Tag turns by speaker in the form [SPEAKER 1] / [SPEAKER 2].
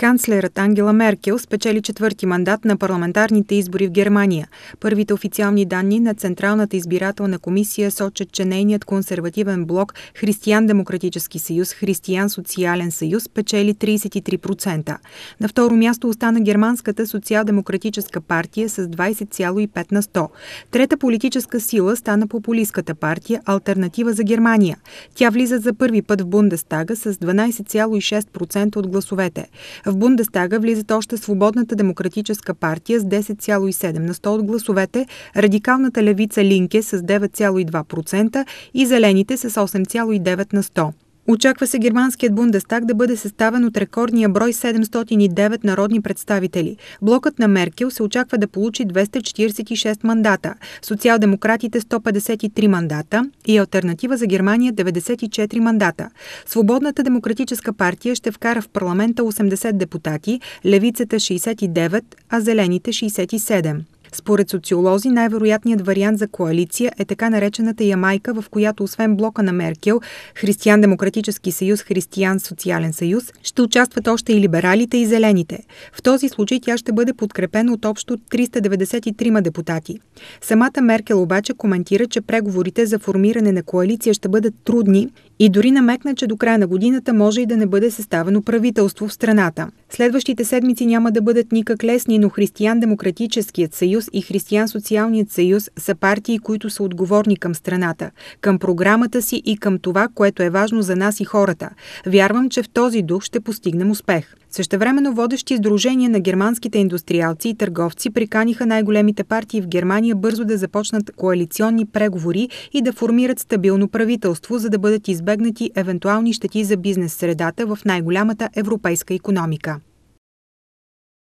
[SPEAKER 1] Канцлерът Ангела Меркел спечели четвърти мандат на парламентарните избори в Германия. Първите официални данни на Централната избирателна комисия сочат, че нейният консервативен блок Християн-демократически съюз, Християн-социален съюз печели 33%. На второ място остана Германската социал-демократическа партия с 20,5 на 100. Трета политическа сила стана популистската партия Альтернатива за Германия. Тя влиза за първи път в Бундестага с 12,6% от гласовете. В Бундестага влизат още Свободната демократическа партия с 10,7 на 100 от гласовете, радикалната левица Линке с 9,2% и зелените с 8,9 на 100. Очаква се германският Бундестаг да бъде съставен от рекордния брой 709 народни представители. Блокът на Меркел се очаква да получи 246 мандата, социал-демократите 153 мандата и Альтернатива за Германия 94 мандата. Свободната демократическа партия ще вкара в парламента 80 депутати, левицата 69, а зелените 67. Според социолози, най-вероятният вариант за коалиция е така наречената Ямайка, в която освен блока на Меркел, Християн-демократически съюз, Християн-социален съюз, ще участват още и либералите и зелените. В този случай тя ще бъде подкрепена от общо 393 депутати. Самата Меркел обаче коментира, че преговорите за формиране на коалиция ще бъдат трудни и дори намекна, че до края на годината може и да не бъде съставено правителство в страната. Следващите седмици няма да бъдат никак лесни, но Християн-демократическият съюз съюз и Християн-социалният съюз са партии, които са отговорни към страната, към програмата си и към това, което е важно за нас и хората. Вярвам, че в този дух ще постигнем успех. Същевременно водещи сдружения на германските индустриалци и търговци приканиха най-големите партии в Германия бързо да започнат коалиционни преговори и да формират стабилно правителство, за да бъдат избегнати евентуални щети за бизнес средата в най-голямата европейска економика.